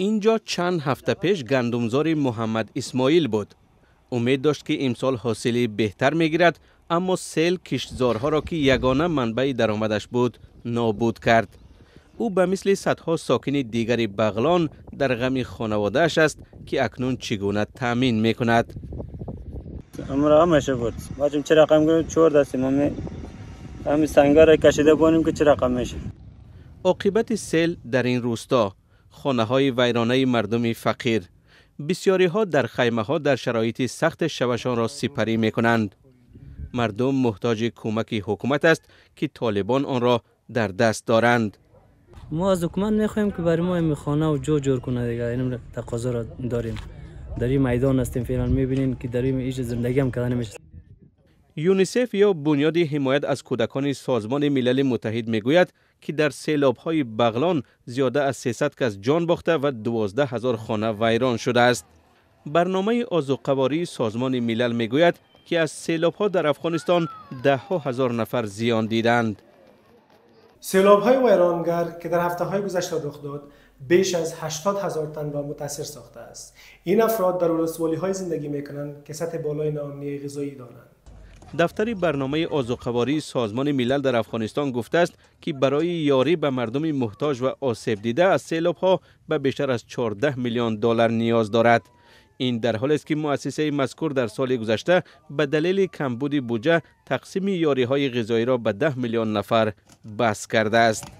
اینجا چند هفته پیش گندمزار محمد اسماعیل بود. امید داشت که امسال حاصلی بهتر میگیرد اما سیل کشتزارها را که یگانه منبع درآمدش بود نابود کرد. او به مثل صدها ساکن دیگری بغلان در غم خانوادهش است که اکنون چگونه تامین می کند. امرا همشه بود. بچم چه رقم چور دستیم همی همین سنگار کشیده بانیم که چه رقم میشه. عاقبت سیل در این روستا خانه های ویرانه مردم فقیر بسیاری ها در خیمه ها در شرایط سخت شوشان را سپری می کنند مردم محتاج کمک حکومت است که طالبان آن را در دست دارند ما از حکومت میخواهیم که برای ما این خانه و جو جور کنه دیگر. این تقاضا را داریم در این میدان هستیم فعلا میبینیم که در این زندگی هم کردن نمیشه. یونیسف یا بنیاد حمایت از کودکان سازمان ملل متحد میگوید که در های بغلان زیاده از 300 کس جان باخته و 12 هزار خانه ویران شده است. برنامه آزوقواری سازمان ملل میگوید که از ها در افغانستان ده ها هزار نفر زیان دیدند. های ویرانگر که در های گذشته رخ داد بیش از 80 هزار تن را متاثر ساخته است. این افراد در های زندگی می‌کنند که سطح بالای نامنی غذایی دارند. دفتر برنامه آزوقواری سازمان ملل در افغانستان گفته است که برای یاری به مردم محتاج و آسیب دیده از سیلاب ها به بیشتر از 14 میلیون دلار نیاز دارد این در حال است که مؤسسه مذکور در سال گذشته به دلیل کمبود بودجه تقسیم یاری های غذایی را به 10 میلیون نفر بس کرده است